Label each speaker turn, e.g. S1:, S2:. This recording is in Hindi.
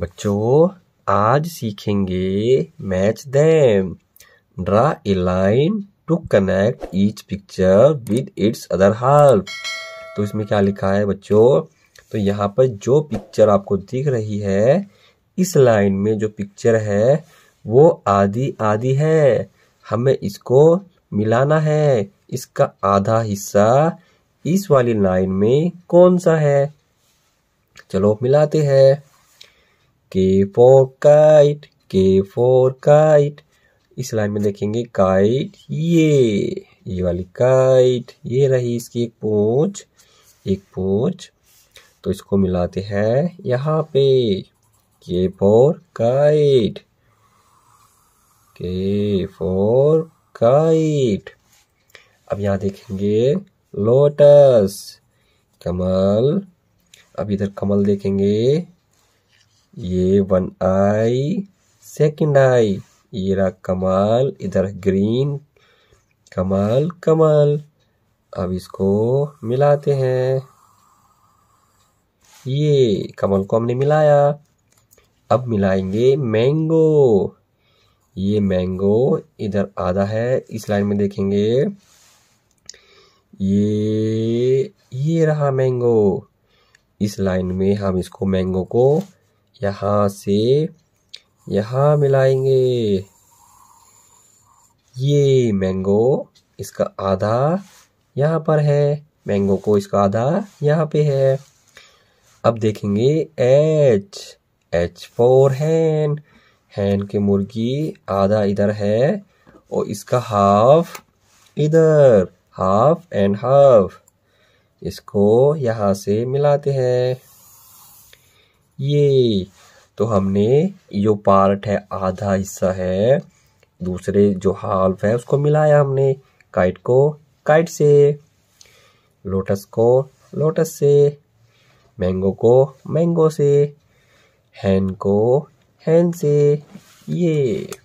S1: बच्चों आज सीखेंगे match them draw a line to connect each picture with its other half तो इसमें क्या लिखा है बच्चों तो यहाँ पर जो पिक्चर आपको दिख रही है इस लाइन में जो पिक्चर है वो आधी आधी है हमें इसको मिलाना है इसका आधा हिस्सा इस वाली लाइन में कौन सा है चलो मिलाते हैं K for kite K for kite इस लाइन में देखेंगे काइट ये ये वाली काइट ये रही इसकी एक पूछ एक पूछ तो इसको मिलाते हैं यहाँ पे K for kite K for kite अब यहाँ देखेंगे लोटस कमल अब इधर कमल देखेंगे ये वन आई सेकंड आई ये रहा कमाल इधर ग्रीन कमाल कमाल अब इसको मिलाते हैं ये कमल को हमने मिलाया अब मिलाएंगे मैंगो ये मैंगो इधर आधा है इस लाइन में देखेंगे ये ये रहा मैंगो इस लाइन में हम इसको मैंगो को यहाँ से यहाँ मिलाएंगे ये मैंगो इसका आधा यहाँ पर है मैंगो को इसका आधा यहाँ पे है अब देखेंगे H H for hen hen की मुर्गी आधा इधर है और इसका हाफ इधर हाफ एंड हाफ इसको यहाँ से मिलाते हैं ये तो हमने जो पार्ट है आधा हिस्सा है दूसरे जो हाल्फ है उसको मिलाया हमने काइट को काइट से लोटस को लोटस से मैंगो को मैंगो से हैन को हैन से ये